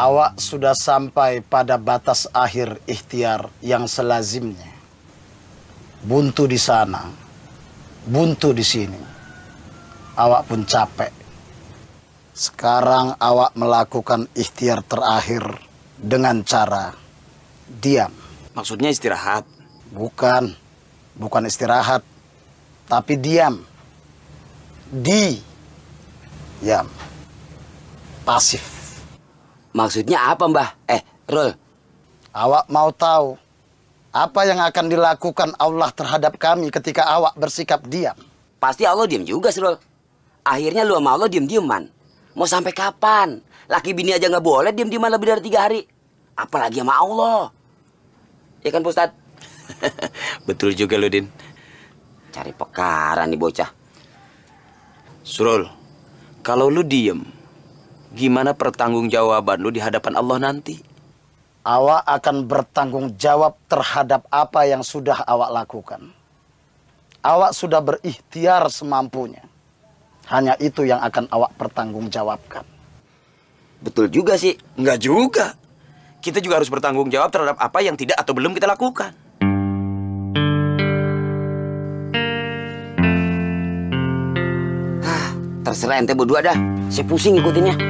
awak sudah sampai pada batas akhir ikhtiar yang selazimnya. Buntu di sana, buntu di sini. Awak pun capek. Sekarang awak melakukan ikhtiar terakhir dengan cara diam. Maksudnya istirahat? Bukan, bukan istirahat, tapi diam. Di, diam, pasif Maksudnya apa, Mbah? Eh, Rul. Awak mau tahu apa yang akan dilakukan Allah terhadap kami ketika awak bersikap diam? Pasti Allah diam juga, Rul. Akhirnya lu sama Allah diam-diaman. Mau sampai kapan? Laki bini aja nggak boleh diam-diaman lebih dari tiga hari. Apalagi sama Allah. Ya kan, Ustaz? Betul juga, Ludin. Cari pekaran nih bocah. Surul, kalau lu diem, gimana pertanggungjawaban lu di hadapan Allah nanti? Awak akan bertanggung jawab terhadap apa yang sudah awak lakukan. Awak sudah berikhtiar semampunya. Hanya itu yang akan awak pertanggungjawabkan. Betul juga sih. Enggak juga. Kita juga harus bertanggung jawab terhadap apa yang tidak atau belum kita lakukan. Ah, terserah ente berdua dah. Saya pusing ikutinnya.